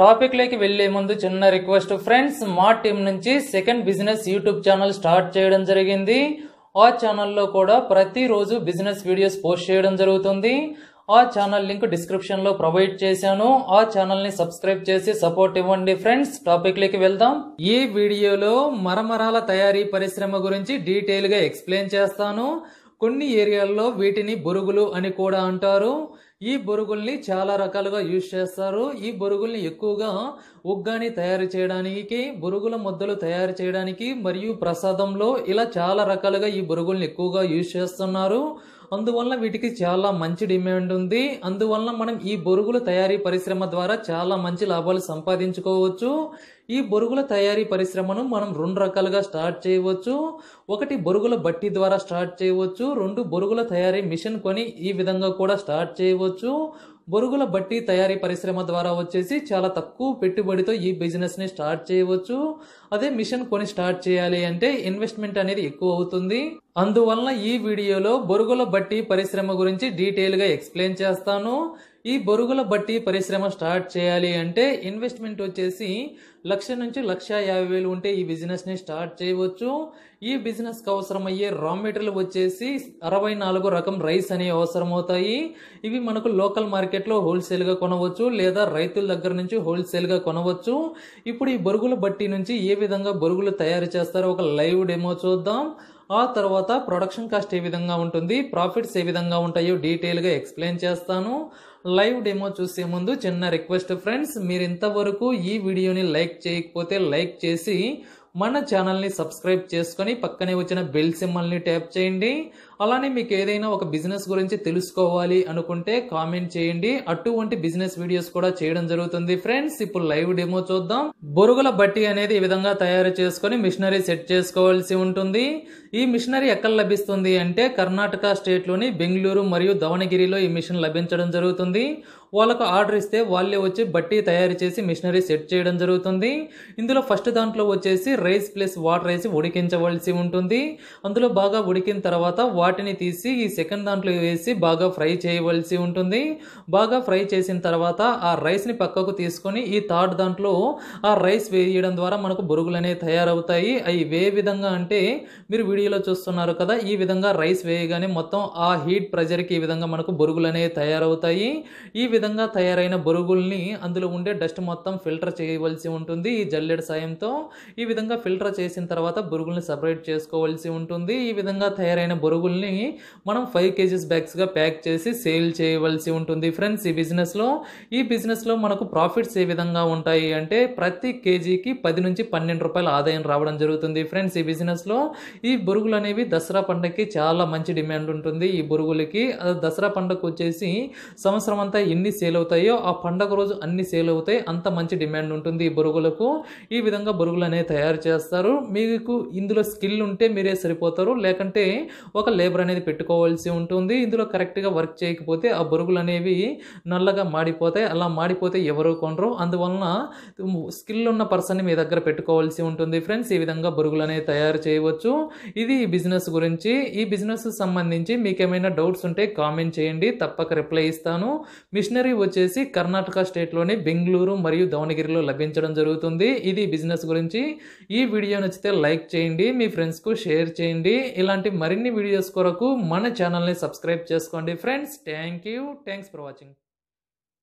టాపిక్లోకి వెళ్లే ముందు చిన్న రిక్వెస్ట్ ఫ్రెండ్స్ మా టీం నుంచి second business YouTube channel start చేయడం జరిగింది ఆ ఛానల్లో కూడా ప్రతిరోజు బిజినెస్ వీడియోస్ పోస్ట్ చేయడం జరుగుతుంది ఆ ఛానల్ లింక్ డిస్క్రిప్షన్లో ప్రొవైడ్ చేశాను ఆ ఛానల్ని సబ్స్క్రైబ్ చేసి సపోర్ట్ ఇవ్వండి ఫ్రెండ్స్ టాపిక్లోకి వెళ్దాం ఈ వీడియోలో మరమరాల తయారీ పరిశ్రమ గురించి డీటెయిల్గా ఎక్స్ప్లెయిన్ చేస్తాను కొన్ని ఏరియాల్లో వీటిని బొరుగులు అని కూడా అంటారు ఈ బొరుగుల్ని చాలా రకాలుగా యూజ్ చేస్తారు ఈ బొరుగుల్ని ఎక్కువగా ఉగ్గాని తయారు చేయడానికి బొరుగుల ముద్దలు తయారు చేయడానికి మరియు ప్రసాదంలో ఇలా చాలా రకాలుగా ఈ బొరుగుల్ని ఎక్కువగా యూజ్ చేస్తున్నారు అందువల్ల వీటికి చాలా మంచి డిమాండ్ ఉంది అందువల్ల మనం ఈ బొరుగుల తయారీ పరిశ్రమ ద్వారా చాలా మంచి లాభాలు సంపాదించుకోవచ్చు ఈ బొరుగుల తయారీ పరిశ్రమను మనం రెండు రకాలుగా స్టార్ట్ చేయవచ్చు ఒకటి బొరుగుల బట్టి ద్వారా స్టార్ట్ చేయవచ్చు రెండు బొరుగుల తయారీ మిషన్ కొని ఈ విధంగా కూడా స్టార్ట్ చేయవచ్చు బొరుగుల బట్టి తయారీ పరిశ్రమ ద్వారా వచ్చేసి చాలా తక్కువ పెట్టుబడితో ఈ బిజినెస్ని స్టార్ట్ చేయవచ్చు అదే మిషన్ కొని స్టార్ట్ చేయాలి అంటే ఇన్వెస్ట్మెంట్ అనేది ఎక్కువ అవుతుంది అందువలన ఈ వీడియోలో బొరుగుల బట్టి పరిశ్రమ గురించి డీటెయిల్గా ఎక్స్ప్లెయిన్ చేస్తాను ఈ బొరుగుల బట్టి పరిశ్రమ స్టార్ట్ చేయాలి అంటే ఇన్వెస్ట్మెంట్ వచ్చేసి లక్ష నుంచి లక్ష యాభై వేలు ఉంటే ఈ బిజినెస్ని స్టార్ట్ చేయవచ్చు ఈ బిజినెస్కి అవసరమయ్యే రా మెటీరియల్ వచ్చేసి అరవై నాలుగు రకం రైస్ అనేవి అవసరమవుతాయి ఇవి మనకు లోకల్ మార్కెట్లో హోల్సేల్గా కొనవచ్చు లేదా రైతుల దగ్గర నుంచి హోల్సేల్గా కొనవచ్చు ఇప్పుడు ఈ బొరుగుల బట్టి నుంచి ఏ విధంగా బొరుగులు తయారు చేస్తారో ఒక లైవ్ డెమో చూద్దాం ఆ తర్వాత ప్రొడక్షన్ కాస్ట్ ఏ విధంగా ఉంటుంది ప్రాఫిట్స్ ఏ విధంగా ఉంటాయో డీటెయిల్గా ఎక్స్ప్లెయిన్ చేస్తాను లైవ్ డెమో చూసే ముందు చిన్న రిక్వెస్ట్ ఫ్రెండ్స్ మీరు ఇంతవరకు ఈ వీడియోని లైక్ చేయకపోతే లైక్ చేసి మన ఛానల్ని సబ్స్క్రైబ్ చేసుకొని పక్కనే వచ్చిన బెల్ సిమ్మల్ని ట్యాప్ చేయండి అలానే మీకు ఏదైనా ఒక బిజినెస్ గురించి తెలుసుకోవాలి అనుకుంటే కామెంట్ చేయండి అటువంటి బిజినెస్ వీడియోస్ కూడా చేయడం జరుగుతుంది ఫ్రెండ్స్ ఇప్పుడు లైవ్ డెమో చూద్దాం బొరుగుల బట్టి అనేది ఈ విధంగా తయారు చేసుకొని మిషనరీ సెట్ చేసుకోవాల్సి ఉంటుంది ఈ మిషనరీ ఎక్కడ లభిస్తుంది అంటే కర్ణాటక స్టేట్లోని బెంగళూరు మరియు ధవణగిరిలో ఈ మిషన్ లభించడం జరుగుతుంది వాళ్ళకు ఆర్డర్ ఇస్తే వాళ్ళే వచ్చి బట్టి తయారు చేసి మిషనరీ సెట్ చేయడం జరుగుతుంది ఇందులో ఫస్ట్ దాంట్లో వచ్చేసి రైస్ ప్లస్ వాటర్ వేసి ఉడికించవలసి ఉంటుంది అందులో బాగా ఉడికిన తర్వాత వాటిని తీసి ఈ సెకండ్ దాంట్లో వేసి బాగా ఫ్రై చేయవలసి ఉంటుంది బాగా ఫ్రై చేసిన తర్వాత ఆ రైస్ని పక్కకు తీసుకొని ఈ థర్డ్ దాంట్లో ఆ రైస్ వేయడం ద్వారా మనకు బొరుగులు అనేవి తయారవుతాయి అవి ఏ విధంగా అంటే మీరు వీడియోలో చూస్తున్నారు కదా ఈ విధంగా రైస్ వేయగానే మొత్తం ఆ హీట్ ప్రెజర్కి ఈ విధంగా మనకు బొరుగులు అనేవి తయారవుతాయి ఈ విధంగా విధంగా తయారైన బొరుగుల్ని అందులో ఉండే డస్ట్ మొత్తం ఫిల్టర్ చేయవలసి ఉంటుంది ఈ జల్లెడ సాయంతో ఈ విధంగా ఫిల్టర్ చేసిన తర్వాత బొరుగుల్ని సపరేట్ చేసుకోవాల్సి ఉంటుంది ఈ విధంగా తయారైన బొరుగుల్ని మనం ఫైవ్ కేజీస్ బ్యాగ్స్గా ప్యాక్ చేసి సేల్ చేయవలసి ఉంటుంది ఫ్రెండ్స్ ఈ బిజినెస్లో ఈ బిజినెస్లో మనకు ప్రాఫిట్స్ ఏ విధంగా ఉంటాయి అంటే ప్రతి కేజీకి పది నుంచి పన్నెండు రూపాయల ఆదాయం రావడం జరుగుతుంది ఫ్రెండ్స్ ఈ బిజినెస్లో ఈ బొరుగులు అనేవి దసరా పండగకి చాలా మంచి డిమాండ్ ఉంటుంది ఈ బొరుగులకి దసరా పండగకు వచ్చేసి సంవత్సరం అంతా ఎన్ని ఎన్ని సేల్ అవుతాయో ఆ పండగ రోజు అన్ని సేల్ అవుతాయి అంత మంచి డిమాండ్ ఉంటుంది ఈ బొరుగులకు ఈ విధంగా బొరుగులు అనేవి తయారు చేస్తారు మీకు ఇందులో స్కిల్ ఉంటే మీరే సరిపోతారు లేకంటే ఒక లేబర్ అనేది పెట్టుకోవాల్సి ఉంటుంది ఇందులో కరెక్ట్గా వర్క్ చేయకపోతే ఆ బొరుగులు అనేవి నల్లగా మాడిపోతాయి అలా మాడిపోతే ఎవరు కొనరు అందువలన స్కిల్ ఉన్న పర్సన్ని మీ దగ్గర పెట్టుకోవాల్సి ఉంటుంది ఫ్రెండ్స్ ఈ విధంగా బొరుగులు అనేవి తయారు చేయవచ్చు ఇది బిజినెస్ గురించి ఈ బిజినెస్ సంబంధించి మీకేమైనా డౌట్స్ ఉంటే కామెంట్ చేయండి తప్పక రిప్లై ఇస్తాను మిషన్ మిషనరీ వచ్చేసి కర్ణాటక స్టేట్లోని బెంగళూరు మరియు దవనగిరిలో లభించడం జరుగుతుంది ఇది బిజినెస్ గురించి ఈ వీడియో నచ్చితే లైక్ చేయండి మీ ఫ్రెండ్స్కు షేర్ చేయండి ఇలాంటి మరిన్ని వీడియోస్ కొరకు మన ఛానల్ని సబ్స్క్రైబ్ చేసుకోండి friends thank you thanks for watching